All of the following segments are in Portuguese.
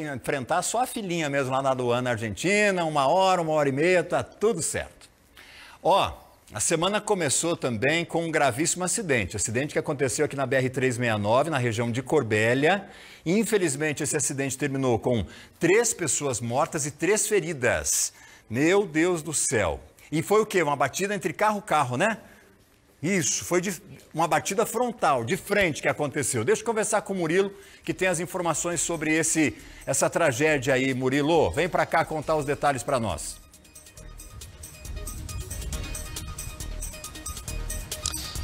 enfrentar só a filhinha mesmo lá na aduana argentina, uma hora, uma hora e meia, tá tudo certo. Ó, a semana começou também com um gravíssimo acidente, acidente que aconteceu aqui na BR-369, na região de Corbélia. Infelizmente, esse acidente terminou com três pessoas mortas e três feridas. Meu Deus do céu. E foi o quê? Uma batida entre carro e carro, né? Isso, foi de, uma batida frontal, de frente que aconteceu. Deixa eu conversar com o Murilo, que tem as informações sobre esse, essa tragédia aí. Murilo, vem para cá contar os detalhes para nós.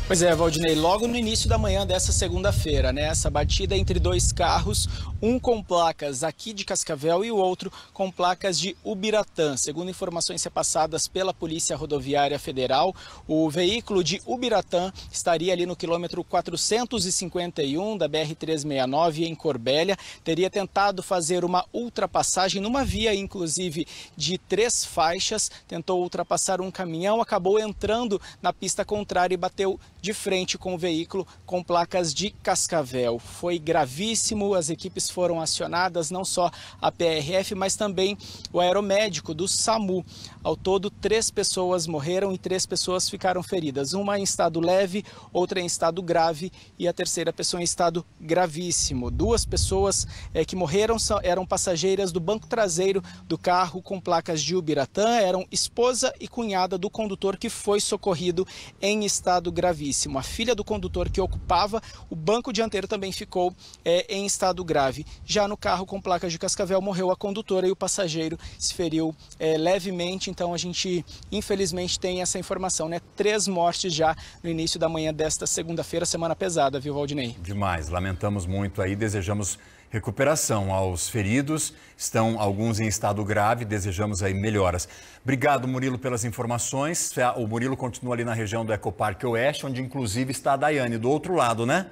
Pois é, Valdinei, logo no início da manhã dessa segunda-feira, né, essa batida entre dois carros, um com placas aqui de Cascavel e o outro com placas de Ubiratã. Segundo informações repassadas pela Polícia Rodoviária Federal, o veículo de Ubiratã estaria ali no quilômetro 451 da BR-369 em Corbélia, teria tentado fazer uma ultrapassagem numa via, inclusive, de três faixas, tentou ultrapassar um caminhão, acabou entrando na pista contrária e bateu de frente com o veículo com placas de cascavel. Foi gravíssimo, as equipes foram acionadas, não só a PRF, mas também o aeromédico do SAMU. Ao todo, três pessoas morreram e três pessoas ficaram feridas. Uma em estado leve, outra em estado grave e a terceira pessoa em estado gravíssimo. Duas pessoas é, que morreram eram passageiras do banco traseiro do carro com placas de Ubiratã, eram esposa e cunhada do condutor que foi socorrido em estado gravíssimo gravíssimo. A filha do condutor que ocupava o banco dianteiro também ficou é, em estado grave. Já no carro com placas de cascavel morreu a condutora e o passageiro se feriu é, levemente. Então a gente infelizmente tem essa informação, né? Três mortes já no início da manhã desta segunda-feira, semana pesada, viu, Valdinei? Demais. Lamentamos muito aí, desejamos recuperação. Aos feridos estão alguns em estado grave, desejamos aí melhoras. Obrigado, Murilo, pelas informações. O Murilo continua ali na região do Ecoparque Oeste, onde inclusive está a Daiane, do outro lado, né?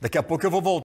Daqui a pouco eu vou voltar.